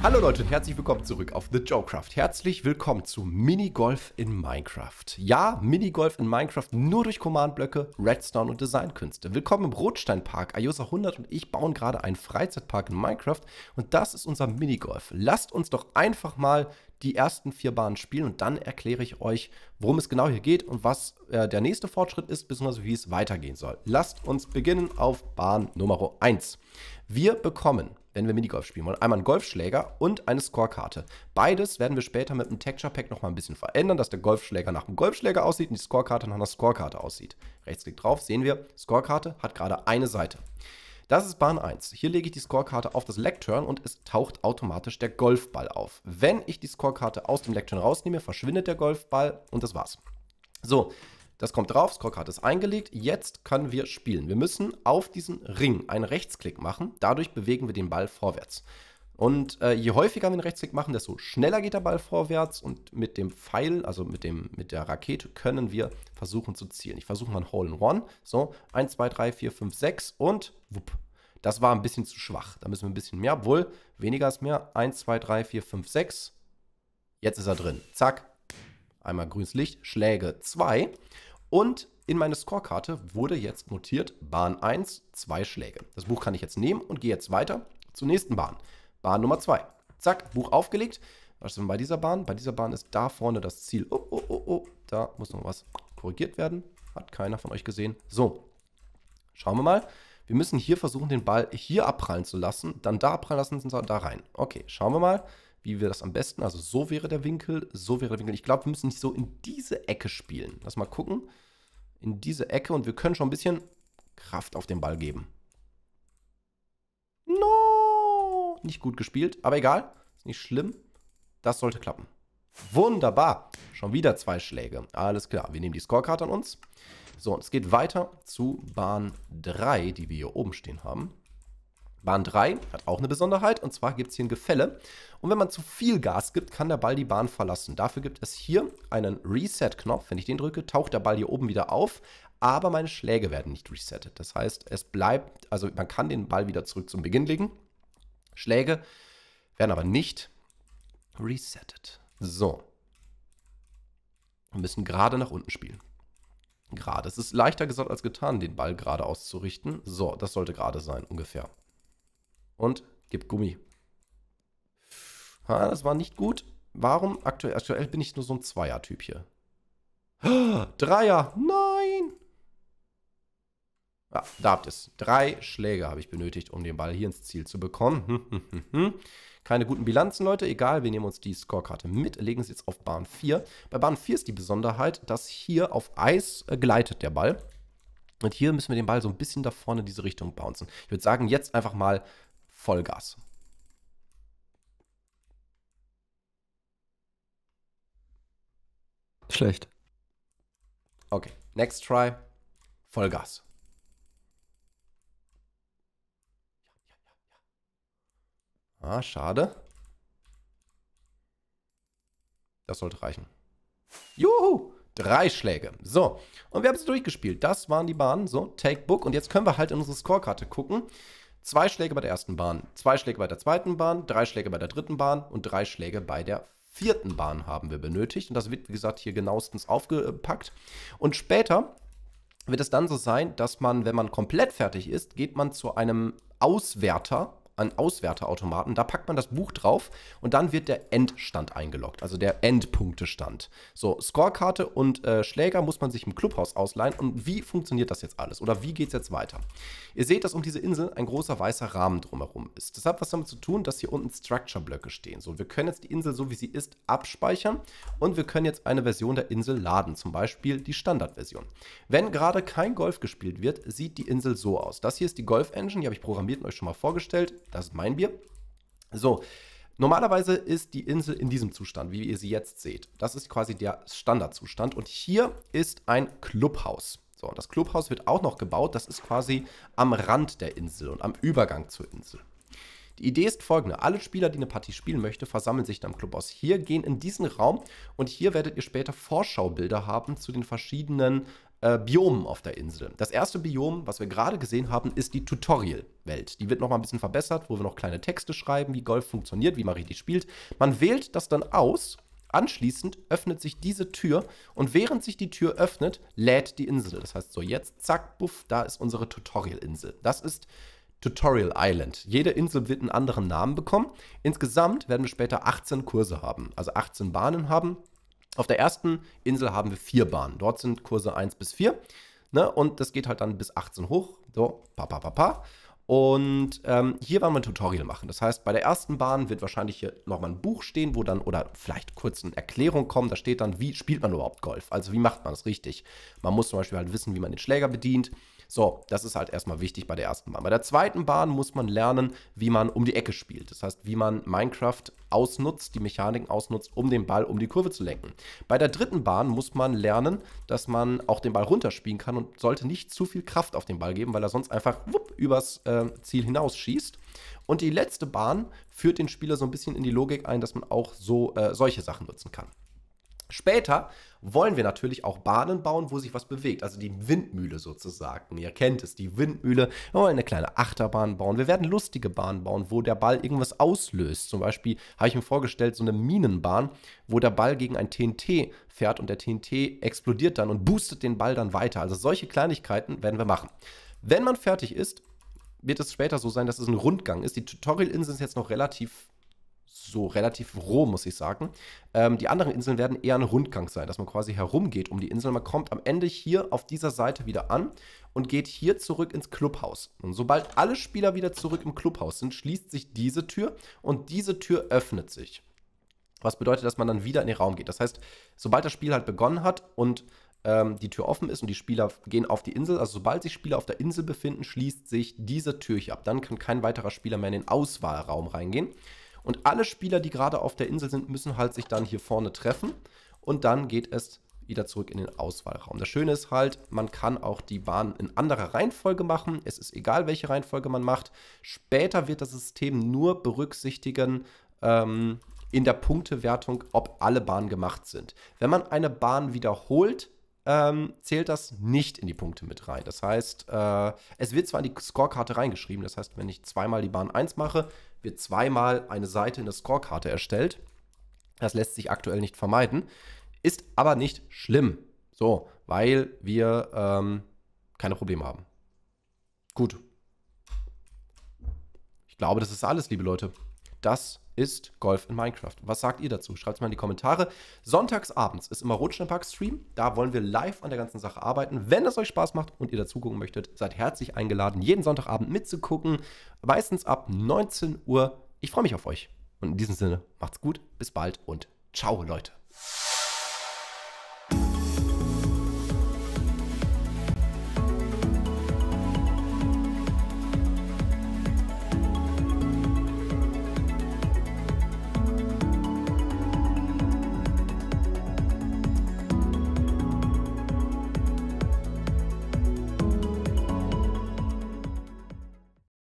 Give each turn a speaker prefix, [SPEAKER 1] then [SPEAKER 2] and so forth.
[SPEAKER 1] Hallo Leute und herzlich willkommen zurück auf The Joecraft. Herzlich willkommen zu Minigolf in Minecraft. Ja, Minigolf in Minecraft nur durch Command-Blöcke, Redstone und Designkünste. Willkommen im Rotsteinpark. Ayosa 100 und ich bauen gerade einen Freizeitpark in Minecraft und das ist unser Minigolf. Lasst uns doch einfach mal die ersten vier Bahnen spielen und dann erkläre ich euch, worum es genau hier geht und was äh, der nächste Fortschritt ist, beziehungsweise wie es weitergehen soll. Lasst uns beginnen auf Bahn Nummer 1. Wir bekommen wenn wir Minigolf spielen wollen. Einmal einen Golfschläger und eine Scorekarte. Beides werden wir später mit dem Texture Pack nochmal ein bisschen verändern, dass der Golfschläger nach einem Golfschläger aussieht und die Scorekarte nach einer Scorekarte aussieht. Rechtsklick drauf, sehen wir, Scorekarte hat gerade eine Seite. Das ist Bahn 1. Hier lege ich die Scorekarte auf das Lectern und es taucht automatisch der Golfball auf. Wenn ich die Scorekarte aus dem Lectern rausnehme, verschwindet der Golfball und das war's. So, das kommt drauf, hat es eingelegt. Jetzt können wir spielen. Wir müssen auf diesen Ring einen Rechtsklick machen. Dadurch bewegen wir den Ball vorwärts. Und äh, je häufiger wir einen Rechtsklick machen, desto schneller geht der Ball vorwärts und mit dem Pfeil, also mit, dem, mit der Rakete, können wir versuchen zu zielen. Ich versuche mal ein Hole in One. So, 1, 2, 3, 4, 5, 6 und wupp. Das war ein bisschen zu schwach. Da müssen wir ein bisschen mehr, obwohl weniger ist mehr. 1, 2, 3, 4, 5, 6. Jetzt ist er drin. Zack. Einmal grünes Licht, Schläge 2. Und in meine Scorekarte wurde jetzt notiert Bahn 1, zwei Schläge. Das Buch kann ich jetzt nehmen und gehe jetzt weiter zur nächsten Bahn. Bahn Nummer 2. Zack, Buch aufgelegt. Was ist denn bei dieser Bahn? Bei dieser Bahn ist da vorne das Ziel. Oh, oh, oh, oh. Da muss noch was korrigiert werden. Hat keiner von euch gesehen. So, schauen wir mal. Wir müssen hier versuchen, den Ball hier abprallen zu lassen, dann da abprallen lassen und da rein. Okay, schauen wir mal wie wir das am besten, also so wäre der Winkel, so wäre der Winkel. Ich glaube, wir müssen nicht so in diese Ecke spielen. Lass mal gucken. In diese Ecke und wir können schon ein bisschen Kraft auf den Ball geben. No! Nicht gut gespielt, aber egal. Ist nicht schlimm. Das sollte klappen. Wunderbar. Schon wieder zwei Schläge. Alles klar, wir nehmen die Scorecard an uns. So, und es geht weiter zu Bahn 3, die wir hier oben stehen haben. Bahn 3 hat auch eine Besonderheit und zwar gibt es hier ein Gefälle. Und wenn man zu viel Gas gibt, kann der Ball die Bahn verlassen. Dafür gibt es hier einen Reset-Knopf. Wenn ich den drücke, taucht der Ball hier oben wieder auf, aber meine Schläge werden nicht resettet. Das heißt, es bleibt, also man kann den Ball wieder zurück zum Beginn legen. Schläge werden aber nicht resettet. So. Wir müssen gerade nach unten spielen. Gerade. Es ist leichter gesagt als getan, den Ball gerade auszurichten. So, das sollte gerade sein, ungefähr und gib Gummi. Ha, das war nicht gut. Warum? Aktuell, aktuell bin ich nur so ein Zweier-Typ hier. Dreier! Nein! Ah, da habt ihr es. Drei Schläge habe ich benötigt, um den Ball hier ins Ziel zu bekommen. Hm, hm, hm, Keine guten Bilanzen, Leute. Egal, wir nehmen uns die Scorekarte mit, legen sie jetzt auf Bahn 4. Bei Bahn 4 ist die Besonderheit, dass hier auf Eis äh, gleitet der Ball. Und hier müssen wir den Ball so ein bisschen da vorne in diese Richtung bouncen. Ich würde sagen, jetzt einfach mal Vollgas. Schlecht. Okay, next try. Vollgas. Ah, schade. Das sollte reichen. Juhu! Drei Schläge. So, und wir haben es durchgespielt. Das waren die Bahnen. So, Take Book. Und jetzt können wir halt in unsere Scorekarte gucken. Zwei Schläge bei der ersten Bahn, zwei Schläge bei der zweiten Bahn, drei Schläge bei der dritten Bahn und drei Schläge bei der vierten Bahn haben wir benötigt. Und das wird, wie gesagt, hier genauestens aufgepackt. Und später wird es dann so sein, dass man, wenn man komplett fertig ist, geht man zu einem Auswerter an Auswerteautomaten. Da packt man das Buch drauf und dann wird der Endstand eingeloggt, also der Endpunktestand. So, Scorekarte und äh, Schläger muss man sich im Clubhaus ausleihen. Und wie funktioniert das jetzt alles? Oder wie geht es jetzt weiter? Ihr seht, dass um diese Insel ein großer weißer Rahmen drumherum ist. Das hat was damit zu tun, dass hier unten Structure-Blöcke stehen. So, wir können jetzt die Insel, so wie sie ist, abspeichern und wir können jetzt eine Version der Insel laden, zum Beispiel die Standardversion. Wenn gerade kein Golf gespielt wird, sieht die Insel so aus. Das hier ist die Golf-Engine, die habe ich programmiert und euch schon mal vorgestellt das ist mein Bier. So, normalerweise ist die Insel in diesem Zustand, wie ihr sie jetzt seht. Das ist quasi der Standardzustand. Und hier ist ein Clubhaus. So, das Clubhaus wird auch noch gebaut. Das ist quasi am Rand der Insel und am Übergang zur Insel. Die Idee ist folgende. Alle Spieler, die eine Partie spielen möchten, versammeln sich dann im Clubhaus. Hier gehen in diesen Raum und hier werdet ihr später Vorschaubilder haben zu den verschiedenen äh, Biomen auf der Insel. Das erste Biom, was wir gerade gesehen haben, ist die Tutorial-Welt. Die wird nochmal ein bisschen verbessert, wo wir noch kleine Texte schreiben, wie Golf funktioniert, wie man richtig spielt. Man wählt das dann aus Anschließend öffnet sich diese Tür und während sich die Tür öffnet, lädt die Insel. Das heißt, so jetzt, zack, buff, da ist unsere Tutorial-Insel. Das ist Tutorial Island. Jede Insel wird einen anderen Namen bekommen. Insgesamt werden wir später 18 Kurse haben, also 18 Bahnen haben. Auf der ersten Insel haben wir vier Bahnen. Dort sind Kurse 1 bis 4. Ne? Und das geht halt dann bis 18 hoch. So, pa, pa, pa, pa. Und ähm, hier wollen wir ein Tutorial machen. Das heißt, bei der ersten Bahn wird wahrscheinlich hier nochmal ein Buch stehen, wo dann, oder vielleicht kurz eine Erklärung kommen. Da steht dann, wie spielt man überhaupt Golf? Also wie macht man das richtig? Man muss zum Beispiel halt wissen, wie man den Schläger bedient. So, das ist halt erstmal wichtig bei der ersten Bahn. Bei der zweiten Bahn muss man lernen, wie man um die Ecke spielt. Das heißt, wie man Minecraft ausnutzt, die Mechaniken ausnutzt, um den Ball um die Kurve zu lenken. Bei der dritten Bahn muss man lernen, dass man auch den Ball runterspielen kann und sollte nicht zu viel Kraft auf den Ball geben, weil er sonst einfach wupp, übers äh, Ziel hinausschießt. Und die letzte Bahn führt den Spieler so ein bisschen in die Logik ein, dass man auch so äh, solche Sachen nutzen kann. Später wollen wir natürlich auch Bahnen bauen, wo sich was bewegt, also die Windmühle sozusagen. Ihr kennt es, die Windmühle. Wir wollen eine kleine Achterbahn bauen. Wir werden lustige Bahnen bauen, wo der Ball irgendwas auslöst. Zum Beispiel habe ich mir vorgestellt, so eine Minenbahn, wo der Ball gegen ein TNT fährt und der TNT explodiert dann und boostet den Ball dann weiter. Also solche Kleinigkeiten werden wir machen. Wenn man fertig ist, wird es später so sein, dass es ein Rundgang ist. Die Tutorial-Insel ist jetzt noch relativ so relativ roh, muss ich sagen. Ähm, die anderen Inseln werden eher ein Rundgang sein, dass man quasi herumgeht um die Insel. Man kommt am Ende hier auf dieser Seite wieder an und geht hier zurück ins Clubhaus. Und sobald alle Spieler wieder zurück im Clubhaus sind, schließt sich diese Tür und diese Tür öffnet sich. Was bedeutet, dass man dann wieder in den Raum geht. Das heißt, sobald das Spiel halt begonnen hat und ähm, die Tür offen ist und die Spieler gehen auf die Insel, also sobald sich Spieler auf der Insel befinden, schließt sich diese Tür hier ab. Dann kann kein weiterer Spieler mehr in den Auswahlraum reingehen. Und alle Spieler, die gerade auf der Insel sind, müssen halt sich dann hier vorne treffen. Und dann geht es wieder zurück in den Auswahlraum. Das Schöne ist halt, man kann auch die Bahn in anderer Reihenfolge machen. Es ist egal, welche Reihenfolge man macht. Später wird das System nur berücksichtigen, ähm, in der Punktewertung, ob alle Bahnen gemacht sind. Wenn man eine Bahn wiederholt, ähm, zählt das nicht in die Punkte mit rein. Das heißt, äh, es wird zwar in die Scorekarte reingeschrieben, das heißt, wenn ich zweimal die Bahn 1 mache, wird zweimal eine Seite in der Scorekarte erstellt. Das lässt sich aktuell nicht vermeiden, ist aber nicht schlimm. So, weil wir ähm, keine Probleme haben. Gut. Ich glaube, das ist alles, liebe Leute. Das ist Golf in Minecraft. Was sagt ihr dazu? Schreibt es mal in die Kommentare. Sonntags abends ist immer Rotschneepark-Stream. Da wollen wir live an der ganzen Sache arbeiten. Wenn es euch Spaß macht und ihr dazugucken möchtet, seid herzlich eingeladen, jeden Sonntagabend mitzugucken. Meistens ab 19 Uhr. Ich freue mich auf euch. Und in diesem Sinne, macht's gut, bis bald und ciao, Leute.